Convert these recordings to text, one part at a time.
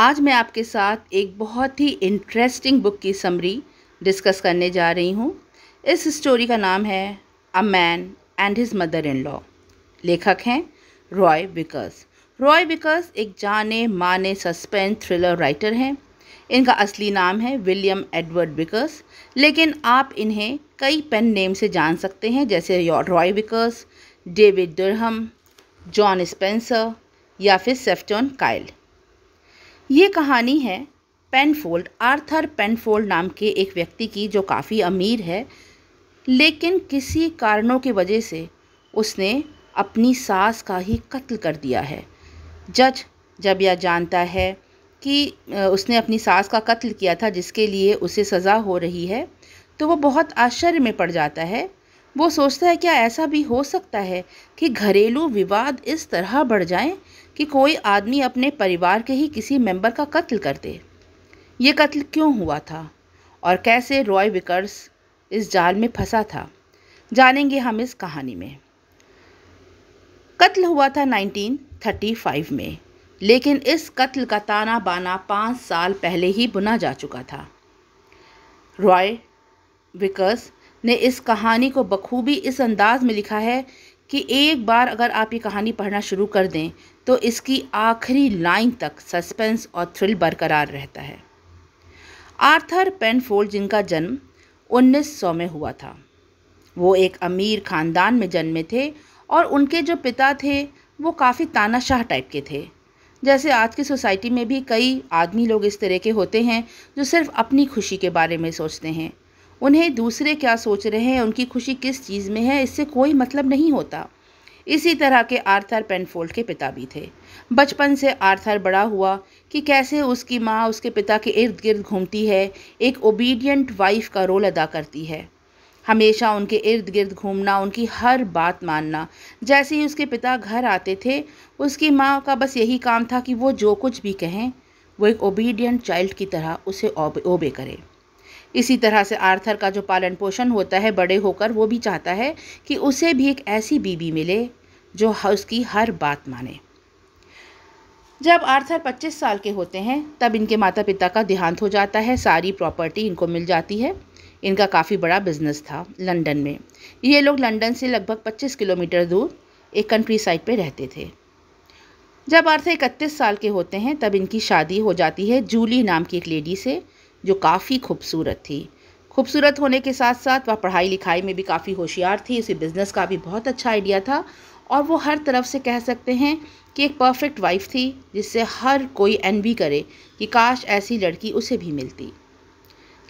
आज मैं आपके साथ एक बहुत ही इंटरेस्टिंग बुक की समरी डिस्कस करने जा रही हूँ इस स्टोरी का नाम है a man and his mother in law लेखक हैं रॉय विकर्स रॉय विकर्स एक जाने माने सस्पेंस थ्रिलर राइटर हैं इनका असली नाम है विलियम एडवर्ड विकर्स लेकिन आप इन्हें कई पेन नेम से जान सकते हैं जैसे Roy Vickers David Durham John Spencer या फिर सेफ्टन काइल ये कहानी है पेनफोल्ड आर्थर पेनफोल्ड नाम के एक व्यक्ति की जो काफ़ी अमीर है लेकिन किसी कारणों की वजह से उसने अपनी सास का ही कत्ल कर दिया है जज जब यह जानता है कि उसने अपनी सास का कत्ल किया था जिसके लिए उसे सज़ा हो रही है तो वो बहुत आश्चर्य में पड़ जाता है वो सोचता है क्या ऐसा भी हो सकता है कि घरेलू विवाद इस तरह बढ़ जाएं कि कोई आदमी अपने परिवार के ही किसी मेंबर का कत्ल कर दे ये कत्ल क्यों हुआ था और कैसे रॉय विकर्स इस जाल में फंसा था जानेंगे हम इस कहानी में कत्ल हुआ था 1935 में लेकिन इस कत्ल का ताना बाना पाँच साल पहले ही बुना जा चुका था रॉय विकर्स ने इस कहानी को बखूबी इस अंदाज में लिखा है कि एक बार अगर आप ये कहानी पढ़ना शुरू कर दें तो इसकी आखिरी लाइन तक सस्पेंस और थ्रिल बरकरार रहता है आर्थर पेनफोल्ड जिनका जन्म 1900 में हुआ था वो एक अमीर ख़ानदान में जन्मे थे और उनके जो पिता थे वो काफ़ी तानाशाह टाइप के थे जैसे आज की सोसाइटी में भी कई आदमी लोग इस तरह के होते हैं जो सिर्फ अपनी खुशी के बारे में सोचते हैं उन्हें दूसरे क्या सोच रहे हैं उनकी खुशी किस चीज़ में है इससे कोई मतलब नहीं होता इसी तरह के आर्थर पेनफोल्ड के पिता भी थे बचपन से आर्थर बड़ा हुआ कि कैसे उसकी माँ उसके पिता के इर्द गिर्द घूमती है एक ओबीडियंट वाइफ का रोल अदा करती है हमेशा उनके इर्द गिर्द घूमना उनकी हर बात मानना जैसे ही उसके पिता घर आते थे उसकी माँ का बस यही काम था कि वो जो कुछ भी कहें वो एक ओबीडियंट चाइल्ड की तरह उसे ओबे करें इसी तरह से आर्थर का जो पालन पोषण होता है बड़े होकर वो भी चाहता है कि उसे भी एक ऐसी बीबी मिले जो उसकी हर बात माने जब आर्थर 25 साल के होते हैं तब इनके माता पिता का देहांत हो जाता है सारी प्रॉपर्टी इनको मिल जाती है इनका काफ़ी बड़ा बिजनेस था लंदन में ये लोग लंदन से लगभग 25 किलोमीटर दूर एक कंट्री साइड पर रहते थे जब आर्थर इकतीस साल के होते हैं तब इनकी शादी हो जाती है जूली नाम की एक लेडी से जो काफ़ी खूबसूरत थी खूबसूरत होने के साथ साथ वह पढ़ाई लिखाई में भी काफ़ी होशियार थी उसे बिज़नेस का भी बहुत अच्छा आइडिया था और वो हर तरफ से कह सकते हैं कि एक परफेक्ट वाइफ थी जिससे हर कोई एन करे कि काश ऐसी लड़की उसे भी मिलती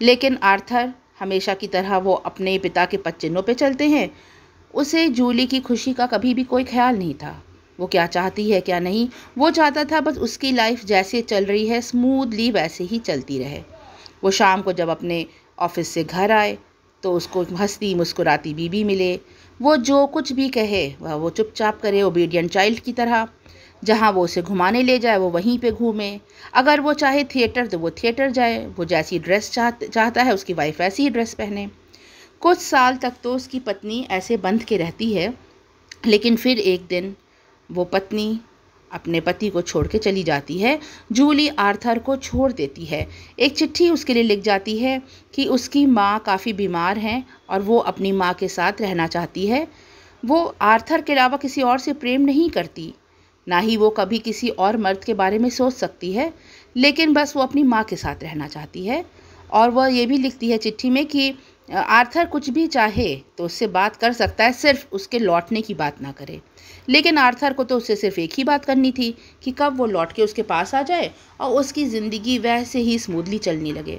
लेकिन आर्थर हमेशा की तरह वो अपने पिता के पच्चनों पे चलते हैं उसे जूली की खुशी का कभी भी कोई ख्याल नहीं था वो क्या चाहती है क्या नहीं वो चाहता था बस उसकी लाइफ जैसे चल रही है स्मूथली वैसे ही चलती रहे वो शाम को जब अपने ऑफिस से घर आए तो उसको हंसती मुस्कुराती बीबी मिले वो जो कुछ भी कहे वह वो चुपचाप करे ओबीडियन चाइल्ड की तरह जहाँ वो उसे घुमाने ले जाए वो वहीं पे घूमे अगर वो चाहे थिएटर तो वो थिएटर जाए वो जैसी ड्रेस चाह चाहता है उसकी वाइफ ऐसी ही ड्रेस पहने कुछ साल तक तो उसकी पत्नी ऐसे बंध के रहती है लेकिन फिर एक दिन वो पत्नी अपने पति को छोड़ के चली जाती है जूली आर्थर को छोड़ देती है एक चिट्ठी उसके लिए लिख जाती है कि उसकी माँ काफ़ी बीमार हैं और वो अपनी माँ के साथ रहना चाहती है वो आर्थर के अलावा किसी और से प्रेम नहीं करती ना ही वो कभी किसी और मर्द के बारे में सोच सकती है लेकिन बस वो अपनी माँ के साथ रहना चाहती है और वह ये भी लिखती है चिट्ठी में कि आर्थर कुछ भी चाहे तो उससे बात कर सकता है सिर्फ उसके लौटने की बात ना करे लेकिन आर्थर को तो उससे सिर्फ एक ही बात करनी थी कि कब वो लौट के उसके पास आ जाए और उसकी ज़िंदगी वैसे ही स्मूथली चलने लगे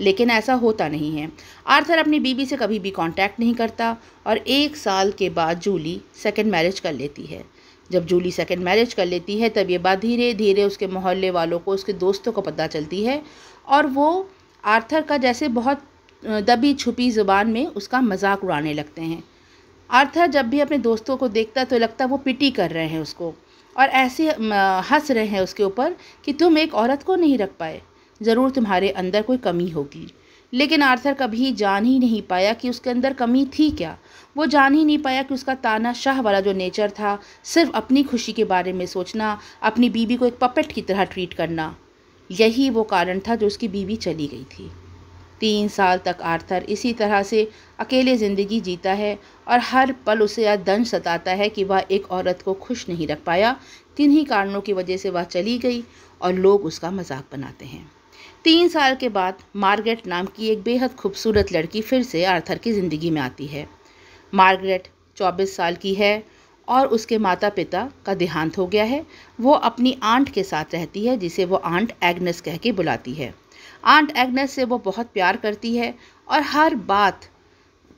लेकिन ऐसा होता नहीं है आर्थर अपनी बीबी से कभी भी कांटेक्ट नहीं करता और एक साल के बाद जूली सेकेंड मैरिज कर लेती है जब जूली सेकेंड मैरिज कर लेती है तब ये बात धीरे धीरे उसके मोहल्ले वालों को उसके दोस्तों को पता चलती है और वो आर्थर का जैसे बहुत दबी छुपी ज़ुबान में उसका मजाक उड़ाने लगते हैं आर्थर जब भी अपने दोस्तों को देखता है तो लगता है वो पिटी कर रहे हैं उसको और ऐसे हंस रहे हैं उसके ऊपर कि तुम एक औरत को नहीं रख पाए ज़रूर तुम्हारे अंदर कोई कमी होगी लेकिन आर्थर कभी जान ही नहीं पाया कि उसके अंदर कमी थी क्या वो जान ही नहीं पाया कि उसका ताना शाह वाला जो नेचर था सिर्फ अपनी खुशी के बारे में सोचना अपनी बीबी को एक पपेट की तरह ट्रीट करना यही वो कारण था जो उसकी बीवी चली गई थी तीन साल तक आर्थर इसी तरह से अकेले ज़िंदगी जीता है और हर पल उसे यह दंश सताता है कि वह एक औरत को खुश नहीं रख पाया तीन ही कारणों की वजह से वह चली गई और लोग उसका मजाक बनाते हैं तीन साल के बाद मार्गरेट नाम की एक बेहद खूबसूरत लड़की फिर से आर्थर की ज़िंदगी में आती है मार्गरेट चौबीस साल की है और उसके माता पिता का देहांत हो गया है वो अपनी आंट के साथ रहती है जिसे वो आंट एग्नेस कह के बुलाती है आंट एग्नेस से वो बहुत प्यार करती है और हर बात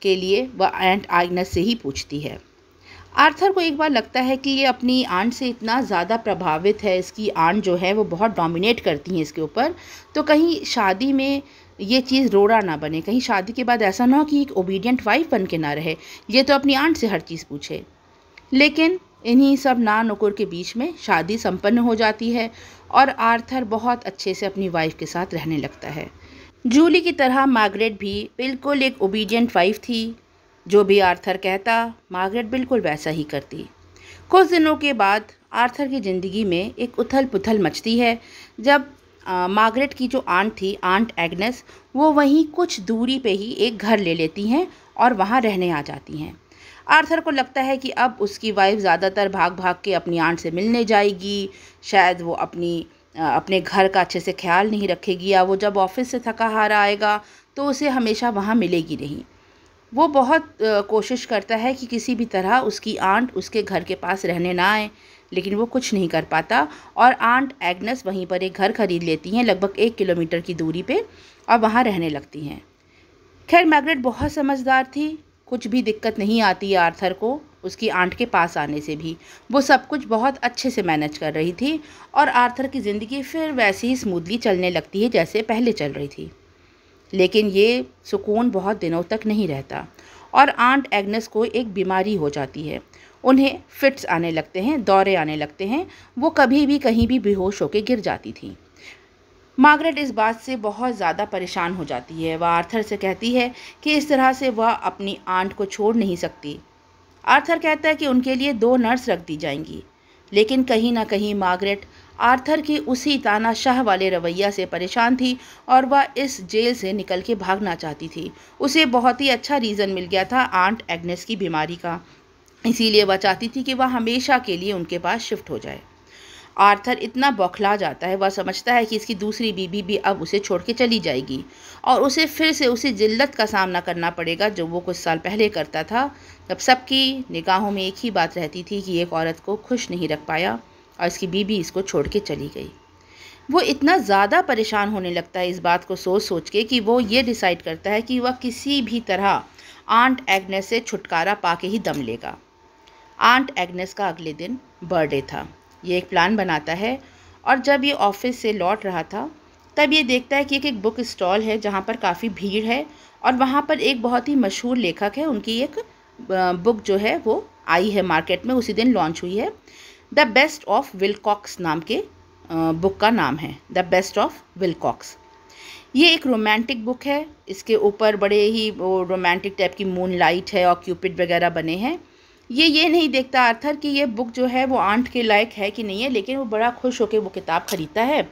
के लिए वह आंट एग्नेस से ही पूछती है आर्थर को एक बार लगता है कि ये अपनी आंट से इतना ज़्यादा प्रभावित है इसकी आंट जो है वो बहुत डोमिनेट करती हैं इसके ऊपर तो कहीं शादी में ये चीज़ रोड़ा ना बने कहीं शादी के बाद ऐसा ना हो कि एक ओबीडियंट वाइफ बन के ना रहे ये तो अपनी आंट से हर चीज़ पूछे लेकिन इन्हीं सब ना नुकुर के बीच में शादी संपन्न हो जाती है और आर्थर बहुत अच्छे से अपनी वाइफ के साथ रहने लगता है जूली की तरह मार्गरेट भी बिल्कुल एक ओबीडियंट वाइफ थी जो भी आर्थर कहता मार्गरेट बिल्कुल वैसा ही करती कुछ दिनों के बाद आर्थर की ज़िंदगी में एक उथल पुथल मचती है जब मार्गरेट की जो आंट थी आंट एग्नेस वो वहीं कुछ दूरी पे ही एक घर ले लेती हैं और वहाँ रहने आ जाती हैं आर्थर को लगता है कि अब उसकी वाइफ ज़्यादातर भाग भाग के अपनी आंट से मिलने जाएगी शायद वो अपनी अपने घर का अच्छे से ख्याल नहीं रखेगी या वो जब ऑफिस से थका हारा आएगा तो उसे हमेशा वहाँ मिलेगी नहीं वो बहुत कोशिश करता है कि किसी भी तरह उसकी आंट उसके घर के पास रहने ना आए लेकिन वो कुछ नहीं कर पाता और आंट एग्नेस वहीं पर एक घर खरीद लेती हैं लगभग एक किलोमीटर की दूरी पे और वहाँ रहने लगती हैं खैर मैगरेट बहुत समझदार थी कुछ भी दिक्कत नहीं आती आर्थर को उसकी आंट के पास आने से भी वो सब कुछ बहुत अच्छे से मैनेज कर रही थी और आर्थर की ज़िंदगी फिर वैसे ही स्मूदली चलने लगती है जैसे पहले चल रही थी लेकिन ये सुकून बहुत दिनों तक नहीं रहता और आंट एग्नेस को एक बीमारी हो जाती है उन्हें फिट्स आने लगते हैं दौरे आने लगते हैं वो कभी भी कहीं भी बेहोश होकर गिर जाती थी मार्गरेट इस बात से बहुत ज़्यादा परेशान हो जाती है वह आर्थर से कहती है कि इस तरह से वह अपनी आंट को छोड़ नहीं सकती आर्थर कहता है कि उनके लिए दो नर्स रख दी जाएंगी लेकिन कहीं ना कहीं मार्गरेट आर्थर के उसी तानाशाह वाले रवैया से परेशान थी और वह इस जेल से निकल के भागना चाहती थी उसे बहुत ही अच्छा रीज़न मिल गया था आंट एग्नेस की बीमारी का इसीलिए वह चाहती थी कि वह हमेशा के लिए उनके पास शिफ्ट हो जाए आर्थर इतना बौखला जाता है वह समझता है कि इसकी दूसरी बीबी भी अब उसे छोड़ के चली जाएगी और उसे फिर से उसी जिल्लत का सामना करना पड़ेगा जो वो कुछ साल पहले करता था जब सबकी निगाहों में एक ही बात रहती थी कि एक औरत को खुश नहीं रख पाया और इसकी बीबी इसको छोड़ के चली गई वो इतना ज़्यादा परेशान होने लगता है इस बात को सोच सोच के कि वो ये डिसाइड करता है कि वह किसी भी तरह आंट एग्नेस से छुटकारा पा के ही दम लेगा आंट एग्नेस का अगले दिन बर्थडे था ये एक प्लान बनाता है और जब ये ऑफिस से लौट रहा था तब ये देखता है कि एक एक बुक स्टॉल है जहाँ पर काफ़ी भीड़ है और वहाँ पर एक बहुत ही मशहूर लेखक है उनकी एक बुक जो है वो आई है मार्केट में उसी दिन लॉन्च हुई है द बेस्ट ऑफ विलकॉक्स नाम के बुक का नाम है द बेस्ट ऑफ विलकॉक्स ये एक रोमांटिक बुक है इसके ऊपर बड़े ही वो रोमांटिक टाइप की मून लाइट है और क्यूपिड वगैरह बने हैं ये ये नहीं देखता आर्थर कि ये बुक जो है वो आंट के लायक है कि नहीं है लेकिन वो बड़ा खुश होकर वो किताब ख़रीदता है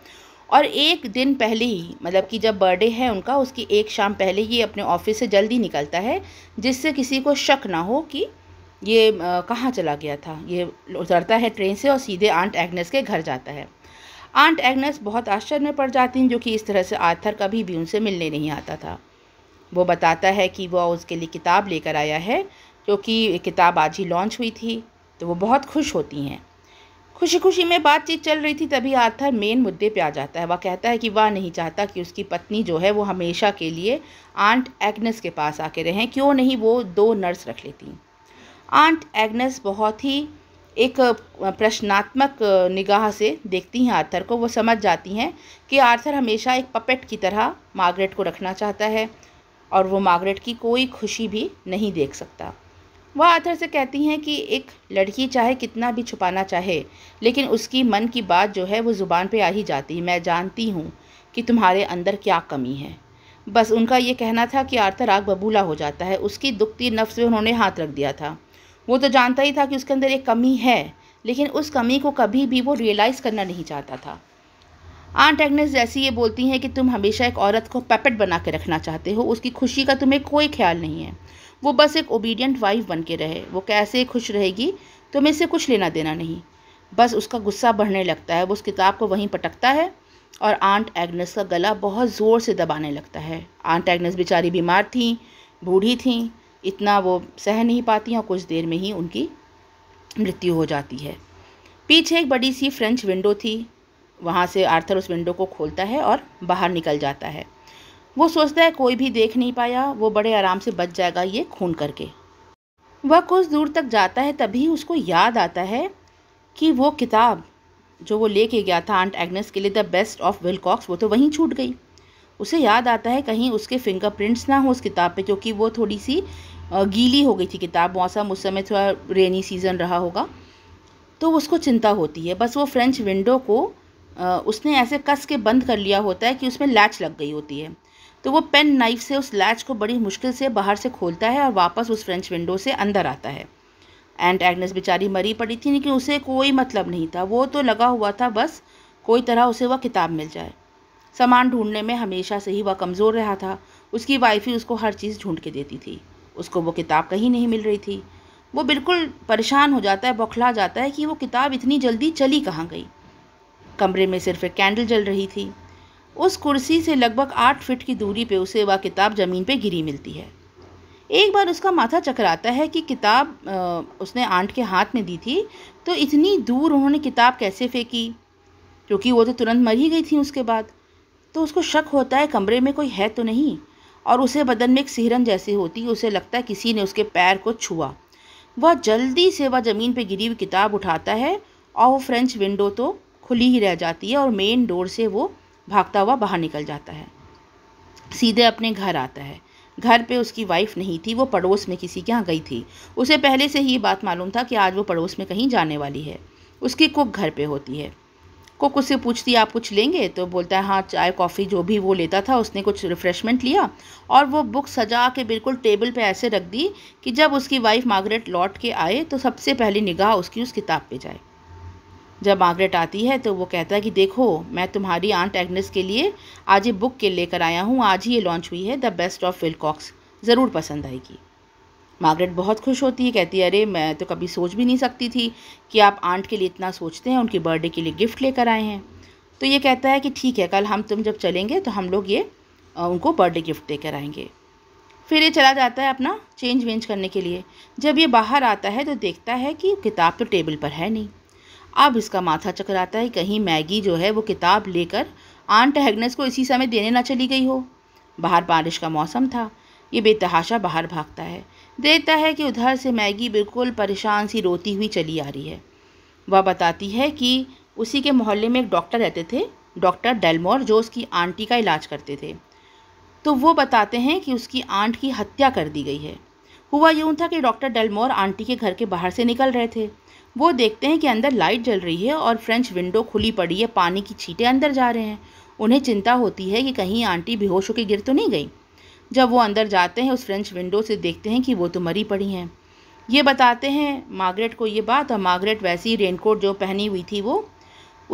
और एक दिन पहले ही मतलब कि जब बर्थडे है उनका उसकी एक शाम पहले ही अपने ऑफिस से जल्दी निकलता है जिससे किसी को शक ना हो कि ये कहाँ चला गया था ये उतरता है ट्रेन से और सीधे आंट एग्नेस के घर जाता है आंट एग्नेस बहुत आश्चर्य में पड़ जाती हैं जो कि इस तरह से आर्थर कभी भी उनसे मिलने नहीं आता था वो बताता है कि वह उसके लिए किताब लेकर आया है क्योंकि किताब आज ही लॉन्च हुई थी तो वो बहुत खुश होती हैं खुशी खुशी में बातचीत चल रही थी तभी आर्थर मेन मुद्दे पे आ जाता है वह कहता है कि वह नहीं चाहता कि उसकी पत्नी जो है वो हमेशा के लिए आंट एग्नेस के पास आके रहें क्यों नहीं वो दो नर्स रख लेती आंट एग्नेस बहुत ही एक प्रश्नात्मक निगाह से देखती हैं आर्थर को वो समझ जाती हैं कि आर्थर हमेशा एक पपेट की तरह मार्गरेट को रखना चाहता है और वो मार्गरेट की कोई खुशी भी नहीं देख सकता वह आथर से कहती हैं कि एक लड़की चाहे कितना भी छुपाना चाहे लेकिन उसकी मन की बात जो है वो ज़ुबान पे आ ही जाती है मैं जानती हूँ कि तुम्हारे अंदर क्या कमी है बस उनका ये कहना था कि आर्थर आग बबूला हो जाता है उसकी दुखती नफ्स में उन्होंने हाथ रख दिया था वो तो जानता ही था कि उसके अंदर एक कमी है लेकिन उस कमी को कभी भी वो रियलाइज़ करना नहीं चाहता था आंट एग्नेस जैसी ये बोलती हैं कि तुम हमेशा एक औरत को पैपेट बना के रखना चाहते हो उसकी खुशी का तुम्हें कोई ख्याल नहीं है वो बस एक ओबीडियंट वाइफ बन के रहे वो कैसे खुश रहेगी तुम्हें से कुछ लेना देना नहीं बस उसका गुस्सा बढ़ने लगता है वो उस किताब को वहीं पटकता है और आंट एग्नेस का गला बहुत ज़ोर से दबाने लगता है आंट एग्नेस बेचारी बीमार थी बूढ़ी थी इतना वो सह नहीं पाती और कुछ देर में ही उनकी मृत्यु हो जाती है पीछे एक बड़ी सी फ्रेंच विंडो थी वहाँ से आर्थर उस विंडो को खोलता है और बाहर निकल जाता है वो सोचता है कोई भी देख नहीं पाया वो बड़े आराम से बच जाएगा ये खून करके वह कुछ दूर तक जाता है तभी उसको याद आता है कि वो किताब जो वो लेके गया था आंट एग्नेस के लिए द बेस्ट ऑफ विलकॉक्स वो तो वहीं छूट गई उसे याद आता है कहीं उसके फिंगरप्रिंट्स ना हो उस किताब पे क्योंकि वो थोड़ी सी गीली हो गई थी किताब मौसम उस समय थोड़ा रेनी सीज़न रहा होगा तो उसको चिंता होती है बस वो फ्रेंच विंडो को उसने ऐसे कस के बंद कर लिया होता है कि उसमें लैच लग गई होती है तो वो पेन नाइफ से उस लैच को बड़ी मुश्किल से बाहर से खोलता है और वापस उस फ्रेंच विंडो से अंदर आता है एंड एग्नेस बेचारी मरी पड़ी थी लेकिन उसे कोई मतलब नहीं था वो तो लगा हुआ था बस कोई तरह उसे वह किताब मिल जाए सामान ढूंढने में हमेशा से ही वह कमज़ोर रहा था उसकी वाइफ ही उसको हर चीज़ ढूंढ के देती थी उसको वो किताब कहीं नहीं मिल रही थी वो बिल्कुल परेशान हो जाता है बौखला जाता है कि वो किताब इतनी जल्दी चली कहाँ गई कमरे में सिर्फ एक कैंडल जल रही थी उस कुर्सी से लगभग आठ फीट की दूरी पे उसे वह किताब ज़मीन पे गिरी मिलती है एक बार उसका माथा चकराता है कि किताब उसने आंट के हाथ में दी थी तो इतनी दूर उन्होंने किताब कैसे फेंकी क्योंकि वो तो तुरंत मर ही गई थी उसके बाद तो उसको शक होता है कमरे में कोई है तो नहीं और उसे बदन में एक सिहरन जैसी होती है उसे लगता है किसी ने उसके पैर को छुआ वह जल्दी से वह ज़मीन पर गिरी हुई किताब उठाता है और वो फ्रेंच विंडो तो खुली ही रह जाती है और मेन डोर से वो भागता हुआ बाहर निकल जाता है सीधे अपने घर आता है घर पे उसकी वाइफ नहीं थी वो पड़ोस में किसी के यहाँ गई थी उसे पहले से ही ये बात मालूम था कि आज वो पड़ोस में कहीं जाने वाली है उसकी कुक घर पे होती है कुक उससे पूछती आप कुछ लेंगे तो बोलता है हाँ चाय कॉफ़ी जो भी वो लेता था उसने कुछ रिफ़्रेशमेंट लिया और वो बुक सजा के बिल्कुल टेबल पे ऐसे रख दी कि जब उसकी वाइफ मार्गरेट लौट के आए तो सबसे पहली निगाह उसकी उस किताब पे जाए जब मार्गरेट आती है तो वो कहता है कि देखो मैं तुम्हारी आंट एग्नेस के लिए आज ये बुक के लेकर आया हूँ आज ही ये लॉन्च हुई है द बेस्ट ऑफ विलकॉक्स ज़रूर पसंद आएगी मार्गरेट बहुत खुश होती है कहती है अरे मैं तो कभी सोच भी नहीं सकती थी कि आप आंट के लिए इतना सोचते हैं उनकी बर्थडे के लिए गिफ्ट लेकर आए हैं तो ये कहता है कि ठीक है कल हम तुम जब चलेंगे तो हम लोग ये उनको बर्थडे गिफ्ट देकर आएंगे फिर ये चला जाता है अपना चेंज वेंज करने के लिए जब ये बाहर आता है तो देखता है कि किताब तो टेबल पर है नहीं अब इसका माथा चकराता है कहीं मैगी जो है वो किताब लेकर आंट हैगनेस को इसी समय देने ना चली गई हो बाहर बारिश का मौसम था ये बेतहाशा बाहर भागता है देखता है कि उधर से मैगी बिल्कुल परेशान सी रोती हुई चली आ रही है वह बताती है कि उसी के मोहल्ले में एक डॉक्टर रहते थे डॉक्टर डेलमोर जो उसकी आंटी का इलाज करते थे तो वो बताते हैं कि उसकी आंट की हत्या कर दी गई है हुआ यूँ था कि डॉक्टर डेलमोर आंटी के घर के बाहर से निकल रहे थे वो देखते हैं कि अंदर लाइट जल रही है और फ्रेंच विंडो खुली पड़ी है पानी की छीटें अंदर जा रहे हैं उन्हें चिंता होती है कि कहीं आंटी बेहोश होकर गिर तो नहीं गई जब वो अंदर जाते हैं उस फ्रेंच विंडो से देखते हैं कि वो तो मरी पड़ी हैं ये बताते हैं मार्गरेट को ये बात और मार्गरेट वैसी ही रेनकोट जो पहनी हुई थी वो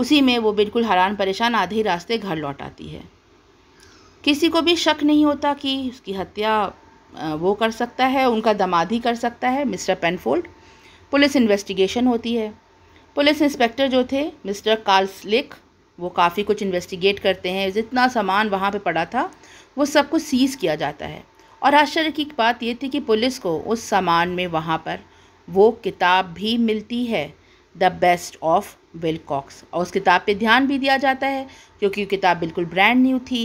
उसी में वो बिल्कुल हैरान परेशान आधे रास्ते घर लौट आती है किसी को भी शक नहीं होता कि उसकी हत्या वो कर सकता है उनका दमाद ही कर सकता है मिस्टर पेनफोल्ड पुलिस इन्वेस्टिगेशन होती है पुलिस इंस्पेक्टर जो थे मिस्टर कार्ल्सलिक वो काफ़ी कुछ इन्वेस्टिगेट करते हैं जितना सामान वहाँ पे पड़ा था वो सब कुछ सीज़ किया जाता है और आश्चर्य की बात ये थी कि पुलिस को उस सामान में वहाँ पर वो किताब भी मिलती है द बेस्ट ऑफ विलकॉक्स और उस किताब पे ध्यान भी दिया जाता है क्योंकि किताब बिल्कुल ब्रांड न्यू थी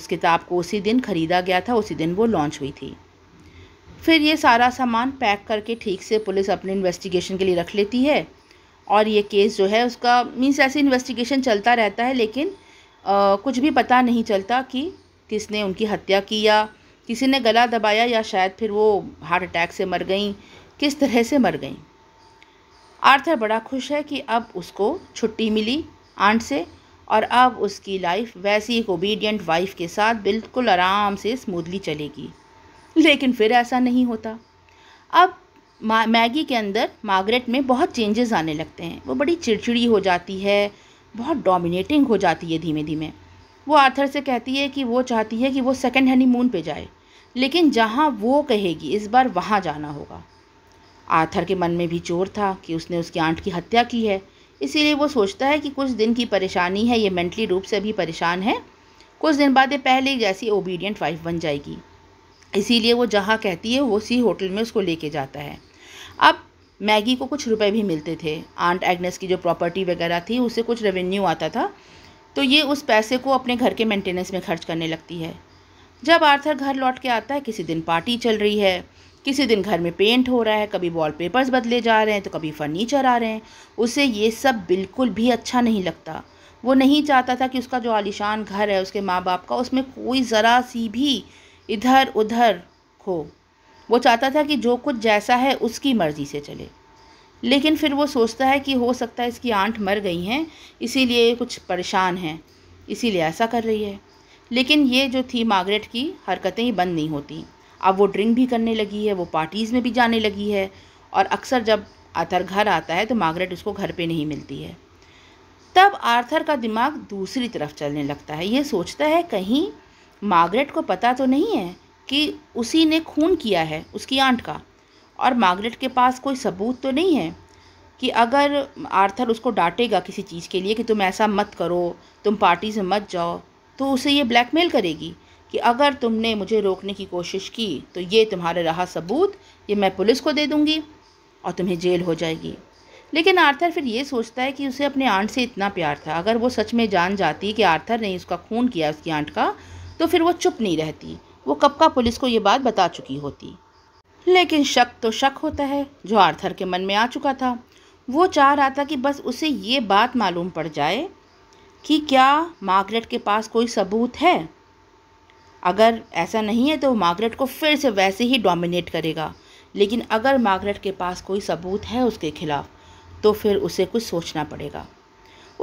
उस किताब को उसी दिन ख़रीदा गया था उसी दिन वो लॉन्च हुई थी फिर ये सारा सामान पैक करके ठीक से पुलिस अपने इन्वेस्टिगेशन के लिए रख लेती है और ये केस जो है उसका मीन्स ऐसे इन्वेस्टिगेशन चलता रहता है लेकिन आ, कुछ भी पता नहीं चलता कि किसने उनकी हत्या की या किसी ने गला दबाया या शायद फिर वो हार्ट अटैक से मर गई किस तरह से मर गई आर्थर बड़ा खुश है कि अब उसको छुट्टी मिली आंट से और अब उसकी लाइफ वैसी एक ओबीडियंट वाइफ के साथ बिल्कुल आराम से स्मूथली चलेगी लेकिन फिर ऐसा नहीं होता अब मैगी के अंदर मार्गरेट में बहुत चेंजेस आने लगते हैं वो बड़ी चिड़चिड़ी हो जाती है बहुत डोमिनेटिंग हो जाती है धीमे धीमे वो आर्थर से कहती है कि वो चाहती है कि वो सेकेंड हनीमून पे जाए लेकिन जहाँ वो कहेगी इस बार वहाँ जाना होगा आर्थर के मन में भी चोर था कि उसने उसकी आंट की हत्या की है इसीलिए वो सोचता है कि कुछ दिन की परेशानी है ये मेंटली रूप से भी परेशान है कुछ दिन बाद ये पहले जैसी ओबीडियंट वाइफ बन जाएगी इसीलिए वो जहाँ कहती है वो उसी होटल में उसको लेके जाता है अब मैगी को कुछ रुपए भी मिलते थे आंट एग्नेस की जो प्रॉपर्टी वगैरह थी उससे कुछ रेवेन्यू आता था तो ये उस पैसे को अपने घर के मेंटेनेंस में खर्च करने लगती है जब आर्थर घर लौट के आता है किसी दिन पार्टी चल रही है किसी दिन घर में पेंट हो रहा है कभी वॉल पेपर्स बदले जा रहे हैं तो कभी फर्नीचर आ रहे हैं उसे ये सब बिल्कुल भी अच्छा नहीं लगता वो नहीं चाहता था कि उसका जो आलिशान घर है उसके माँ बाप का उसमें कोई ज़रा सी भी इधर उधर हो वो चाहता था कि जो कुछ जैसा है उसकी मर्ज़ी से चले लेकिन फिर वो सोचता है कि हो सकता है इसकी आंट मर गई हैं इसीलिए कुछ परेशान हैं इसीलिए ऐसा कर रही है लेकिन ये जो थी मार्गरेट की हरकतें ही बंद नहीं होती अब वो ड्रिंक भी करने लगी है वो पार्टीज़ में भी जाने लगी है और अक्सर जब आर्थर घर आता है तो मार्गरेट उसको घर पे नहीं मिलती है तब आर्थर का दिमाग दूसरी तरफ चलने लगता है ये सोचता है कहीं मार्गरेट को पता तो नहीं है कि उसी ने खून किया है उसकी आंट का और मार्गरेट के पास कोई सबूत तो नहीं है कि अगर आर्थर उसको डांटेगा किसी चीज़ के लिए कि तुम ऐसा मत करो तुम पार्टी से मत जाओ तो उसे ये ब्लैकमेल करेगी कि अगर तुमने मुझे रोकने की कोशिश की तो ये तुम्हारे रहा सबूत ये मैं पुलिस को दे दूँगी और तुम्हें जेल हो जाएगी लेकिन आर्थर फिर ये सोचता है कि उसे अपने आंट से इतना प्यार था अगर वो सच में जान जाती कि आर्थर ने उसका खून किया उसकी आंट का तो फिर वो चुप नहीं रहती वो कब का पुलिस को ये बात बता चुकी होती लेकिन शक तो शक होता है जो आर्थर के मन में आ चुका था वो चाह रहा था कि बस उसे ये बात मालूम पड़ जाए कि क्या मार्गरेट के पास कोई सबूत है अगर ऐसा नहीं है तो मार्गरेट को फिर से वैसे ही डोमिनेट करेगा लेकिन अगर मार्गरेट के पास कोई सबूत है उसके खिलाफ तो फिर उसे कुछ सोचना पड़ेगा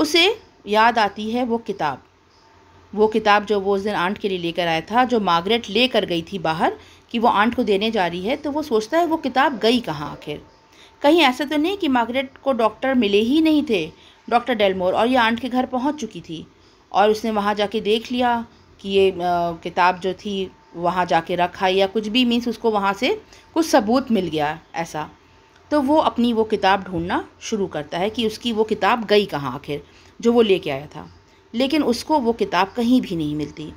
उसे याद आती है वो किताब वो किताब जो वो उस दिन आंट के लिए लेकर आया था जो मार्गरेट ले कर गई थी बाहर कि वो आंट को देने जा रही है तो वो सोचता है वो किताब गई कहाँ आखिर कहीं ऐसा तो नहीं कि मार्गरेट को डॉक्टर मिले ही नहीं थे डॉक्टर डेलमोर और ये आंट के घर पहुँच चुकी थी और उसने वहाँ जाके देख लिया कि ये किताब जो थी वहाँ जाके रखा या कुछ भी मीन्स उसको वहाँ से कुछ सबूत मिल गया ऐसा तो वो अपनी वो किताब ढूंढना शुरू करता है कि उसकी वो किताब गई कहाँ आखिर जो वो लेके आया था लेकिन उसको वो किताब कहीं भी नहीं मिलती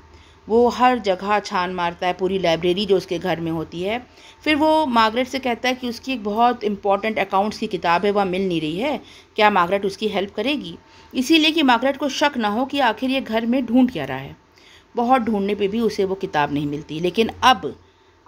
वो हर जगह छान मारता है पूरी लाइब्रेरी जो उसके घर में होती है फिर वो मार्गरेट से कहता है कि उसकी एक बहुत इंपॉर्टेंट अकाउंट्स की किताब है वह मिल नहीं रही है क्या मार्गरेट उसकी हेल्प करेगी इसीलिए कि मार्गरेट को शक ना हो कि आखिर ये घर में ढूंढ क्या रहा है बहुत ढूंढने पे भी उसे वो किताब नहीं मिलती लेकिन अब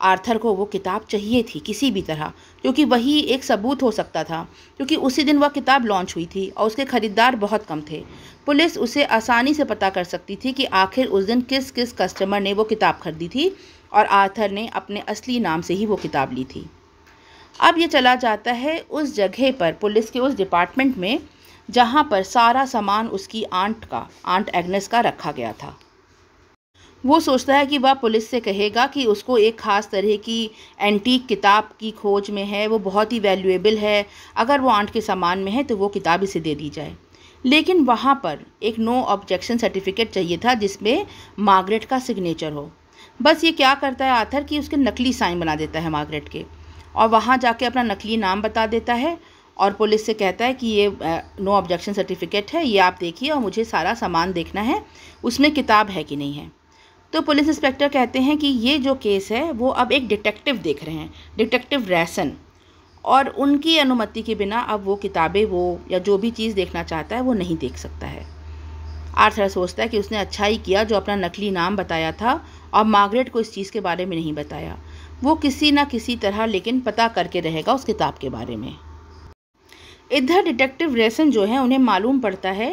आर्थर को वो किताब चाहिए थी किसी भी तरह क्योंकि वही एक सबूत हो सकता था क्योंकि उसी दिन वह किताब लॉन्च हुई थी और उसके ख़रीदार बहुत कम थे पुलिस उसे आसानी से पता कर सकती थी कि आखिर उस दिन किस किस कस्टमर ने वो किताब खरीदी थी और आर्थर ने अपने असली नाम से ही वो किताब ली थी अब ये चला जाता है उस जगह पर पुलिस के उस डिपार्टमेंट में जहाँ पर सारा सामान उसकी आंट का आंट एग्नेस का रखा गया था वो सोचता है कि वह पुलिस से कहेगा कि उसको एक ख़ास तरह की एंटीक किताब की खोज में है वो बहुत ही वैल्यूएबल है अगर वो आंट के सामान में है तो वो किताब इसे दे दी जाए लेकिन वहाँ पर एक नो ऑब्जेक्शन सर्टिफिकेट चाहिए था जिसमें मार्गरेट का सिग्नेचर हो बस ये क्या करता है आथर कि उसके नकली साइन बना देता है मार्गरेट के और वहाँ जाके अपना नकली नाम बता देता है और पुलिस से कहता है कि ये नो ऑब्जेक्शन सर्टिफिकेट है ये आप देखिए और मुझे सारा सामान देखना है उसमें किताब है कि नहीं है तो पुलिस इंस्पेक्टर कहते हैं कि ये जो केस है वो अब एक डिटेक्टिव देख रहे हैं डिटेक्टिव रैसन और उनकी अनुमति के बिना अब वो किताबें वो या जो भी चीज़ देखना चाहता है वो नहीं देख सकता है आर्थर सोचता है कि उसने अच्छा ही किया जो अपना नकली नाम बताया था और मार्गरेट को इस चीज़ के बारे में नहीं बताया वो किसी ना किसी तरह लेकिन पता करके रहेगा उस किताब के बारे में इधर डिटेक्टिव रेसन जो है उन्हें मालूम पड़ता है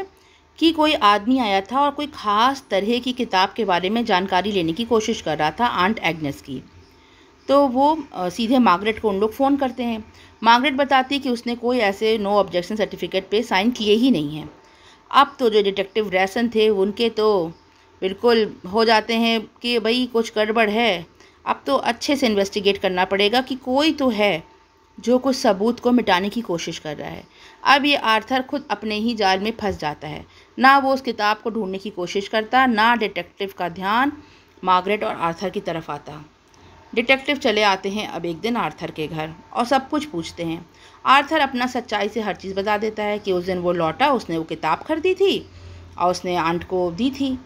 कि कोई आदमी आया था और कोई ख़ास तरह की किताब के बारे में जानकारी लेने की कोशिश कर रहा था आंट एग्नेस की तो वो सीधे मार्गरेट को उन लोग फ़ोन करते हैं मार्गरेट बताती है कि उसने कोई ऐसे नो ऑब्जेक्शन सर्टिफिकेट पे साइन किए ही नहीं हैं अब तो जो डिटेक्टिव रैसन थे उनके तो बिल्कुल हो जाते हैं कि भाई कुछ गड़बड़ है अब तो अच्छे से इन्वेस्टिगेट करना पड़ेगा कि कोई तो है जो कुछ सबूत को मिटाने की कोशिश कर रहा है अब ये आर्थर खुद अपने ही जाल में फंस जाता है ना वो उस किताब को ढूंढने की कोशिश करता ना डिटेक्टिव का ध्यान मार्गरेट और आर्थर की तरफ आता डिटेक्टिव चले आते हैं अब एक दिन आर्थर के घर और सब कुछ पूछते हैं आर्थर अपना सच्चाई से हर चीज़ बता देता है कि उस दिन वो लौटा उसने वो किताब खरीदी थी और उसने आंट को दी थी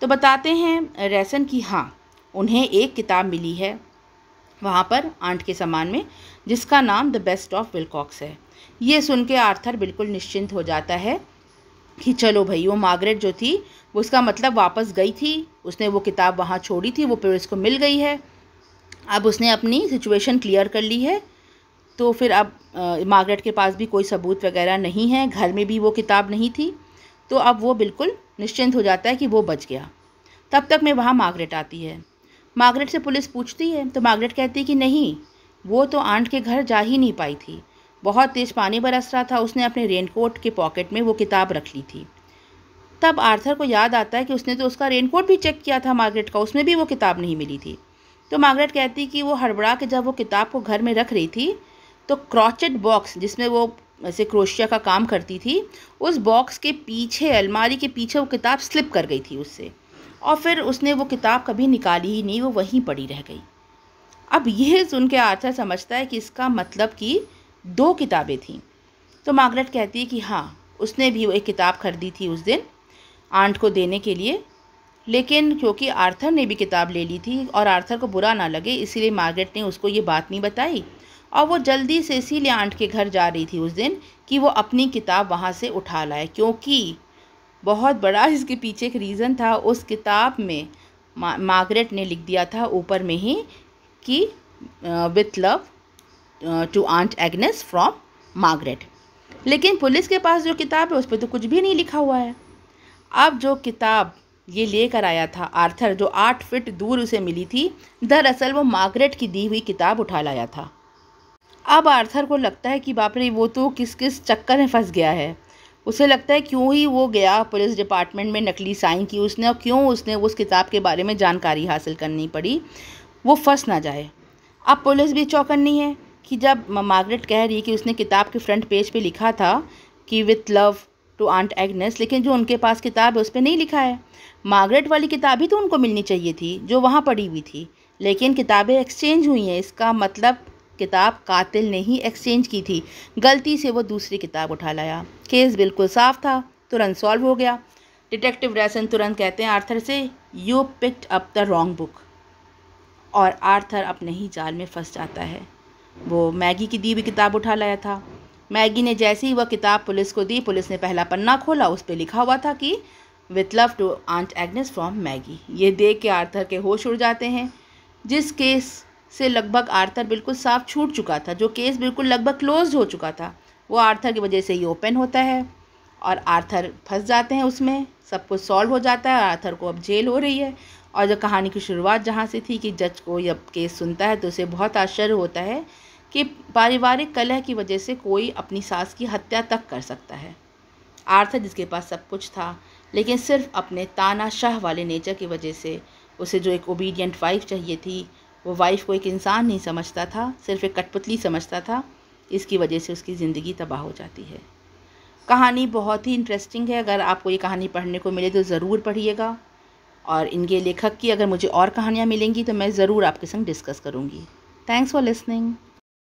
तो बताते हैं रैसन की हाँ उन्हें एक किताब मिली है वहाँ पर आंट के सामान में जिसका नाम द बेस्ट ऑफ विलकॉक्स है ये सुन के आर्थर बिल्कुल निश्चिंत हो जाता है कि चलो भाई वो मार्गरेट जो थी उसका मतलब वापस गई थी उसने वो किताब वहाँ छोड़ी थी वो पेरिस को मिल गई है अब उसने अपनी सिचुएशन क्लियर कर ली है तो फिर अब मार्गरेट के पास भी कोई सबूत वगैरह नहीं है घर में भी वो किताब नहीं थी तो अब वो बिल्कुल निश्चिंत हो जाता है कि वो बच गया तब तक मैं वहाँ मार्गरेट आती है मार्गरेट से पुलिस पूछती है तो मार्गरेट कहती है कि नहीं वो तो आंट के घर जा ही नहीं पाई थी बहुत तेज़ पानी बरस रहा था उसने अपने रेनकोट के पॉकेट में वो किताब रख ली थी तब आर्थर को याद आता है कि उसने तो उसका रेनकोट भी चेक किया था मार्गरेट का उसमें भी वो किताब नहीं मिली थी तो मार्गरेट कहती कि वो हड़बड़ा के जब वो किताब को घर में रख रही थी तो क्रॉचेट बॉक्स जिसमें वो ऐसे क्रोशिया का काम करती थी उस बॉक्स के पीछे अलमारी के पीछे वो किताब स्लिप कर गई थी उससे और फिर उसने वो किताब कभी निकाली ही नहीं वो वहीं पड़ी रह गई अब यह सुन के आर्थर समझता है कि इसका मतलब कि दो किताबें थीं तो मार्गरेट कहती है कि हाँ उसने भी वो एक किताब खरीदी थी उस दिन आंट को देने के लिए लेकिन क्योंकि आर्थर ने भी किताब ले ली थी और आर्थर को बुरा ना लगे इसीलिए मार्गरेट ने उसको ये बात नहीं बताई और वो जल्दी से इसीलिए आंट के घर जा रही थी उस दिन कि वो अपनी किताब वहाँ से उठा लाए क्योंकि बहुत बड़ा इसके पीछे एक रीज़न था उस किताब में मार्गरेट ने लिख दिया था ऊपर में ही कि with love to aunt Agnes from Margaret लेकिन पुलिस के पास जो किताब है उस पर तो कुछ भी नहीं लिखा हुआ है अब जो किताब ये लेकर आया था आर्थर जो आठ फिट दूर उसे मिली थी दरअसल वो मार्गरेट की दी हुई किताब उठा लाया था अब आर्थर को लगता है कि बाप रे वो तो किस किस चक्कर में फंस गया है उसे लगता है क्यों ही वो गया पुलिस डिपार्टमेंट में नकली साइन की उसने और क्यों उसने उस किताब के बारे में जानकारी हासिल करनी पड़ी वो फंस ना जाए अब पुलिस भी चौकन्नी है कि जब मार्गरेट कह रही कि उसने किताब के फ्रंट पेज पे लिखा था कि with love to aunt Agnes लेकिन जो उनके पास किताब है उस पर नहीं लिखा है मार्गरेट वाली किताब ही तो उनको मिलनी चाहिए थी जो वहाँ पड़ी हुई थी लेकिन किताबें एक्सचेंज हुई हैं इसका मतलब किताब कातिल ने ही एक्सचेंज की थी गलती से वो दूसरी किताब उठा लाया केस बिल्कुल साफ था तुरंत सॉल्व हो गया डिटेक्टिव रैसन तुरंत कहते हैं आर्थर से you picked up the wrong book और आर्थर अपने ही जाल में फंस जाता है वो मैगी की दी हुई किताब उठा लाया था मैगी ने जैसे ही वह किताब पुलिस को दी पुलिस ने पहला पन्ना खोला उस पर लिखा हुआ था कि with love to aunt Agnes from Maggie ये देख के आर्थर के होश उड़ जाते हैं जिस केस से लगभग आर्थर बिल्कुल साफ छूट चुका था जो केस बिल्कुल लगभग क्लोज हो चुका था वो आर्थर की वजह से ही ओपन होता है और आर्थर फंस जाते हैं उसमें सब कुछ सॉल्व हो जाता है आर्थर को अब जेल हो रही है और जो कहानी की शुरुआत जहाँ से थी कि जज को जब केस सुनता है तो उसे बहुत आश्चर्य होता है कि पारिवारिक कलह की वजह से कोई अपनी सास की हत्या तक कर सकता है आर्थर जिसके पास सब कुछ था लेकिन सिर्फ अपने तानाशाह वाले नेचर की वजह से उसे जो एक ओबीडियंट वाइफ चाहिए थी वो वाइफ को एक इंसान नहीं समझता था सिर्फ एक कठपुतली समझता था इसकी वजह से उसकी ज़िंदगी तबाह हो जाती है कहानी बहुत ही इंटरेस्टिंग है अगर आपको ये कहानी पढ़ने को मिले तो ज़रूर पढ़िएगा और इनके लेखक की अगर मुझे और कहानियाँ मिलेंगी तो मैं ज़रूर आपके संग डिस्कस करूँगी थैंक्स फॉर लिसनिंग